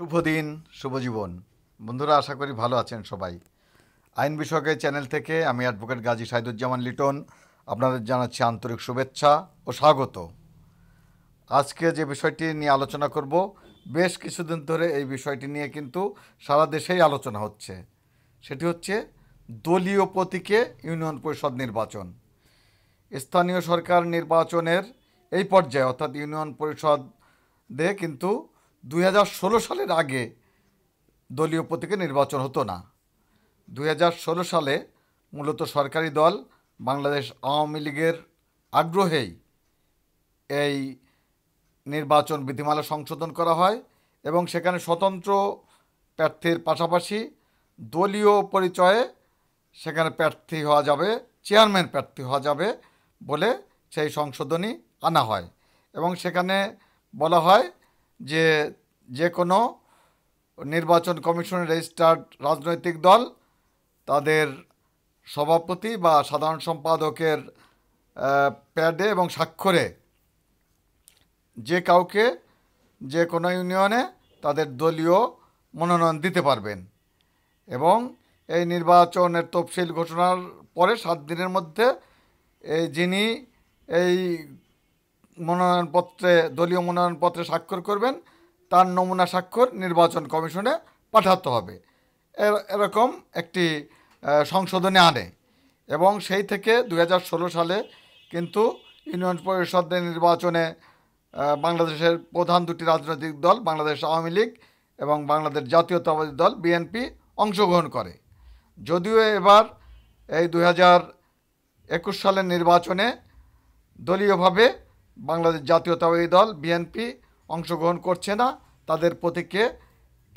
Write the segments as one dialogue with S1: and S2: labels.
S1: শুভ দিন শুভ জীবন বন্ধুরা আশা করি ভালো আছেন সবাই আইন বিষয়কের চ্যানেল থেকে আমি অ্যাডভোকেট গাজী সাইদুজ্জামান লিটন আপনাদের জানাচ্ছি আন্তরিক শুভেচ্ছা ও স্বাগত আজকে যে বিষয়টি নিয়ে আলোচনা করব বেশ কিছুদিন ধরে এই বিষয়টি নিয়ে কিন্তু সারা দেশেই আলোচনা হচ্ছে সেটি হচ্ছে দলীয় প্রতীকে ইউনিয়ন পরিষদ নির্বাচন স্থানীয় সরকার নির্বাচনের এই পর্যায়ে অর্থাৎ ইউনিয়ন পরিষদে কিন্তু দুই সালের আগে দলীয় প্রতীকে নির্বাচন হতো না দুই সালে মূলত সরকারি দল বাংলাদেশ আওয়ামী লীগের আগ্রহেই এই নির্বাচন বিধিমালা সংশোধন করা হয় এবং সেখানে স্বতন্ত্র প্রার্থীর পাশাপাশি দলীয় পরিচয়ে সেখানে প্রার্থী হওয়া যাবে চেয়ারম্যান প্রার্থী হওয়া যাবে বলে সেই সংশোধনী আনা হয় এবং সেখানে বলা হয় যে যে কোনো নির্বাচন কমিশনের রেজিস্টার্ড রাজনৈতিক দল তাদের সভাপতি বা সাধারণ সম্পাদকের প্যাডে এবং স্বাক্ষরে যে কাউকে যে কোনো ইউনিয়নে তাদের দলীয় মনোনয়ন দিতে পারবেন এবং এই নির্বাচনের তফসিল ঘোষণার পরে সাত দিনের মধ্যে এই যিনি এই মনোনয়নপত্রে দলীয় মনোনয়নপত্রে স্বাক্ষর করবেন তার নমুনা স্বাক্ষর নির্বাচন কমিশনে পাঠাতে হবে এরকম একটি সংশোধনে আনে এবং সেই থেকে দু সালে কিন্তু ইউনিয়ন পরিষদের নির্বাচনে বাংলাদেশের প্রধান দুটি রাজনৈতিক দল বাংলাদেশ আওয়ামী লীগ এবং বাংলাদেশ জাতীয়তাবাদী দল বিএনপি অংশগ্রহণ করে যদিও এবার এই দু সালের নির্বাচনে দলীয়ভাবে বাংলাদেশ জাতীয়তাবাদী দল বিএনপি অংশগ্রহণ করছে না তাদের প্রতীকে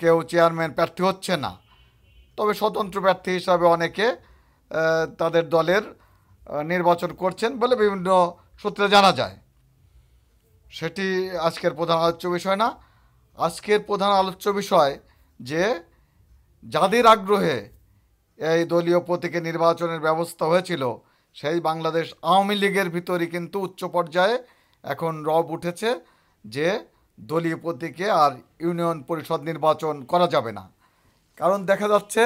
S1: কেউ চেয়ারম্যান প্রার্থী হচ্ছে না তবে স্বতন্ত্র প্রার্থী হিসাবে অনেকে তাদের দলের নির্বাচন করছেন বলে বিভিন্ন সূত্রে জানা যায় সেটি আজকের প্রধান আলোচ্য বিষয় না আজকের প্রধান আলোচ্য বিষয় যে যাদের আগ্রহে এই দলীয় প্রতীকে নির্বাচনের ব্যবস্থা হয়েছিল সেই বাংলাদেশ আওয়ামী লীগের ভিতরই কিন্তু উচ্চ পর্যায়ে এখন রব উঠেছে যে দলীয় প্রতীকে আর ইউনিয়ন পরিষদ নির্বাচন করা যাবে না কারণ দেখা যাচ্ছে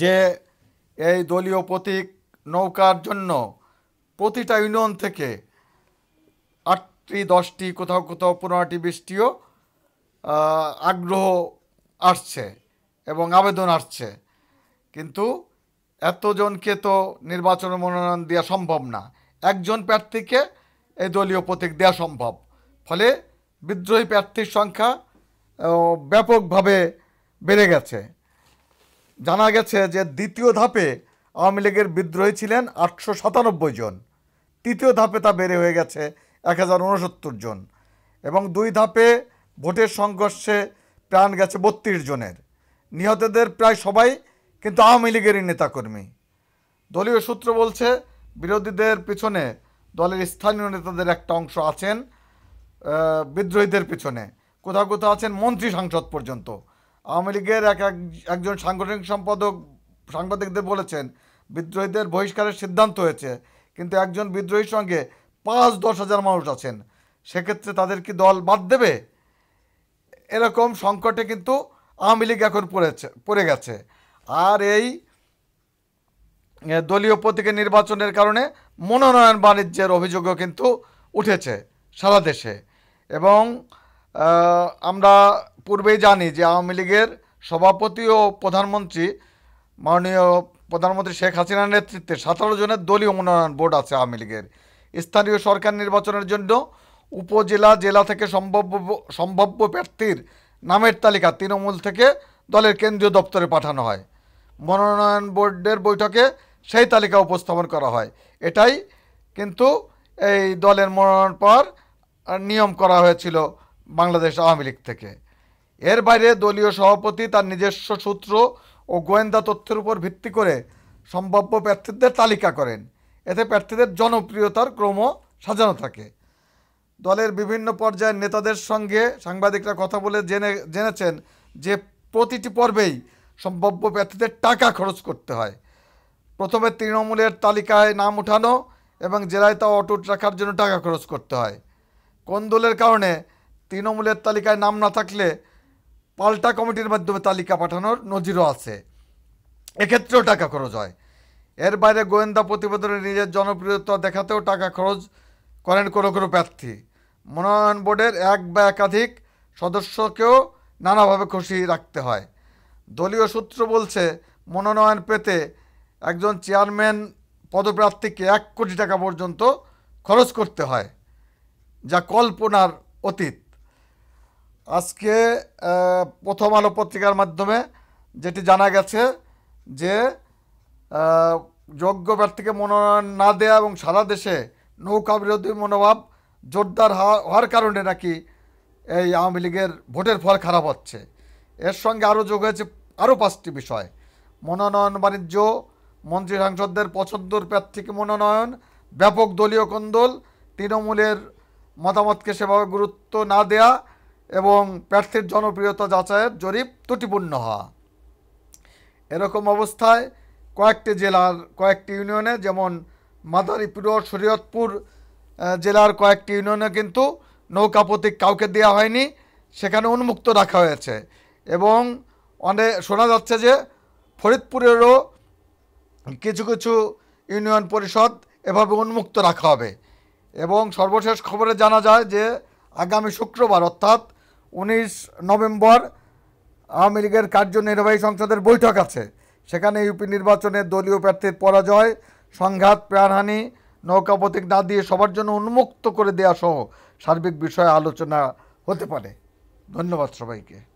S1: যে এই দলীয় প্রতীক নৌকার জন্য প্রতিটা ইউনিয়ন থেকে আটটি দশটি কোথাও কোথাও পনেরোটি বৃষ্টিও আগ্রহ আসছে এবং আবেদন আসছে কিন্তু এতজনকে তো নির্বাচন মনোনয়ন দেওয়া সম্ভব না একজন প্রার্থীকে এই দলীয় প্রতীক দেওয়া সম্ভব ফলে বিদ্রোহী প্রার্থীর সংখ্যা ব্যাপকভাবে বেড়ে গেছে জানা গেছে যে দ্বিতীয় ধাপে আওয়ামী লীগের বিদ্রোহী ছিলেন আটশো সাতানব্বই জন তৃতীয় ধাপে তা বেড়ে হয়ে গেছে এক হাজার জন এবং দুই ধাপে ভোটের সংঘর্ষে প্রাণ গেছে বত্রিশ জনের নিহতদের প্রায় সবাই কিন্তু আওয়ামী লীগেরই নেতাকর্মী দলীয় সূত্র বলছে বিরোধীদের পিছনে দলের স্থানীয় নেতাদের একটা অংশ আছেন বিদ্রোহীদের পেছনে কোথাও কোথাও আছেন মন্ত্রী সাংসদ পর্যন্ত আওয়ামী লীগের এক একজন সাংগঠনিক সম্পাদক সাংবাদিকদের বলেছেন বিদ্রোহীদের বহিষ্কারের সিদ্ধান্ত হয়েছে কিন্তু একজন বিদ্রোহীর সঙ্গে পাঁচ দশ হাজার মানুষ আছেন সেক্ষেত্রে তাদের কি দল বাদ দেবে এরকম সংকটে কিন্তু আওয়ামী লীগ এখন পড়েছে পড়ে গেছে আর এই দলীয় প্রতীকে নির্বাচনের কারণে মনোনয়ন বাণিজ্যের অভিযোগও কিন্তু উঠেছে সারা দেশে এবং আমরা পূর্বেই জানি যে আওয়ামী লীগের সভাপতি ও প্রধানমন্ত্রী মাননীয় প্রধানমন্ত্রী শেখ হাসিনার নেতৃত্বে সতেরো জনের দলীয় মনোনয়ন বোর্ড আছে আওয়ামী লীগের স্থানীয় সরকার নির্বাচনের জন্য উপজেলা জেলা থেকে সম্ভাব্য সম্ভাব্য প্রার্থীর নামের তালিকা তৃণমূল থেকে দলের কেন্দ্রীয় দপ্তরে পাঠানো হয় মনোনয়ন বোর্ডের বৈঠকে সেই তালিকা উপস্থাপন করা হয় এটাই কিন্তু এই দলের মনোনয়ন পর নিয়ম করা হয়েছিল বাংলাদেশ আওয়ামী লীগ থেকে এর বাইরে দলীয় সভাপতি তার নিজস্ব সূত্র ও গোয়েন্দা তথ্যের উপর ভিত্তি করে সম্ভাব্য প্রার্থীদের তালিকা করেন এতে প্রার্থীদের জনপ্রিয়তার ক্রম সাজানো থাকে দলের বিভিন্ন পর্যায়ের নেতাদের সঙ্গে সাংবাদিকরা কথা বলে জেনে জেনেছেন যে প্রতিটি পর্বেই সম্ভাব্য প্রার্থীদের টাকা খরচ করতে হয় প্রথমে তৃণমূলের তালিকায় নাম উঠানো এবং জেলায় তা অটুট রাখার জন্য টাকা খরচ করতে হয় কোন দলের কারণে তৃণমূলের তালিকায় নাম না থাকলে পাল্টা কমিটির মাধ্যমে তালিকা পাঠানোর নজিরও আছে এক্ষেত্রেও টাকা খরচ হয় এর বাইরে গোয়েন্দা প্রতিবেদনে নিজের জনপ্রিয়তা দেখাতেও টাকা খরচ করেন কোনো কোনো প্রার্থী মনোনয়ন বোর্ডের এক বা একাধিক সদস্যকেও নানাভাবে খুশি রাখতে হয় দলীয় সূত্র বলছে মনোনয়ন পেতে একজন চেয়ারম্যান পদপ্রার্থীকে এক কোটি টাকা পর্যন্ত খরচ করতে হয় যা কল্পনার অতীত আজকে প্রথম আলো পত্রিকার মাধ্যমে যেটি জানা গেছে যে যোগ্য প্রার্থীকে মনোনয়ন না দেয়া এবং সারা দেশে নৌকা বিরোধী মনোভাব জোরদার হওয়ার কারণে নাকি এই আওয়ামী লীগের ভোটের ফল খারাপ হচ্ছে এর সঙ্গে আরও যোগ হয়েছে আরও পাঁচটি বিষয় মনোনয়ন বাণিজ্য মন্ত্রী সাংসদদের পছন্দর প্রার্থীকে মনোনয়ন ব্যাপক দলীয় কন্দল তৃণমূলের মতামতকে সেভাবে গুরুত্ব না দেয়া এবং প্রার্থীর জনপ্রিয়তা যাচাইয়ের জরিপ ত্রুটিপূর্ণ হওয়া এরকম অবস্থায় কয়েকটি জেলার কয়েকটি ইউনিয়নে যেমন মাদারীপুর শরীয়তপুর জেলার কয়েকটি ইউনিয়নে কিন্তু নৌকা প্রতীক কাউকে দেওয়া হয়নি সেখানে উন্মুক্ত রাখা হয়েছে এবং অনেক শোনা যাচ্ছে যে ফরিদপুরেরও কিছু কিছু ইউনিয়ন পরিষদ এভাবে উন্মুক্ত রাখা হবে এবং সর্বশেষ খবরে জানা যায় যে আগামী শুক্রবার অর্থাৎ উনিশ নভেম্বর আওয়ামী লীগের কার্যনির্বাহী সংসদের বৈঠক আছে সেখানে ইউপি নির্বাচনে দলীয় প্রার্থীর পরাজয় সংঘাত প্রাণহানি নৌকা প্রতীক না দিয়ে সবার জন্য উন্মুক্ত করে দেওয়া সহ সার্বিক বিষয়ে আলোচনা হতে পারে ধন্যবাদ সবাইকে